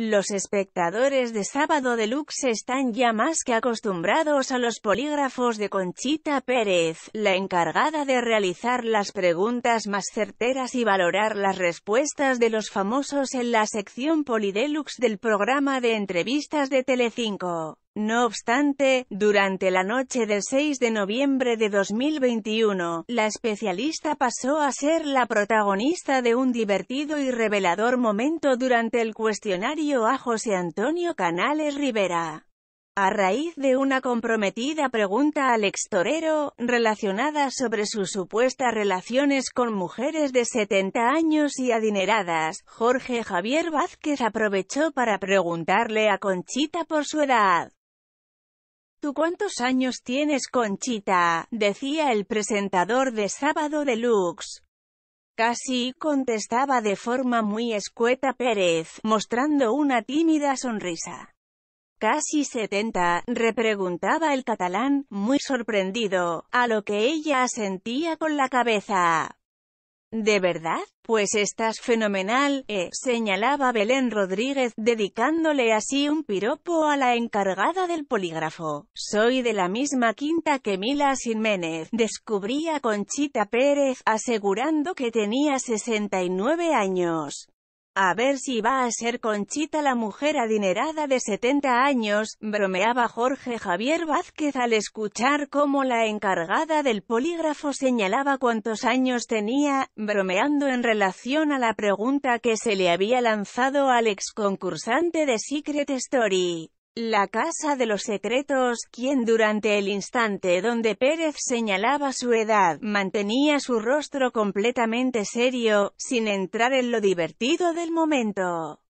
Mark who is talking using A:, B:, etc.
A: Los espectadores de Sábado Deluxe están ya más que acostumbrados a los polígrafos de Conchita Pérez, la encargada de realizar las preguntas más certeras y valorar las respuestas de los famosos en la sección Polidelux del programa de entrevistas de Telecinco. No obstante, durante la noche del 6 de noviembre de 2021, la especialista pasó a ser la protagonista de un divertido y revelador momento durante el cuestionario a José Antonio Canales Rivera. A raíz de una comprometida pregunta al extorero, relacionada sobre sus supuestas relaciones con mujeres de 70 años y adineradas, Jorge Javier Vázquez aprovechó para preguntarle a Conchita por su edad. ¿Tú cuántos años tienes, Conchita? decía el presentador de Sábado Deluxe. Casi contestaba de forma muy escueta Pérez, mostrando una tímida sonrisa. Casi setenta, repreguntaba el catalán, muy sorprendido, a lo que ella asentía con la cabeza. ¿De verdad? Pues estás fenomenal, eh, señalaba Belén Rodríguez, dedicándole así un piropo a la encargada del polígrafo. Soy de la misma quinta que Mila Jiménez, descubría Conchita Pérez, asegurando que tenía 69 años. A ver si va a ser Conchita la mujer adinerada de 70 años, bromeaba Jorge Javier Vázquez al escuchar cómo la encargada del polígrafo señalaba cuántos años tenía, bromeando en relación a la pregunta que se le había lanzado al concursante de Secret Story. La Casa de los Secretos, quien durante el instante donde Pérez señalaba su edad, mantenía su rostro completamente serio, sin entrar en lo divertido del momento.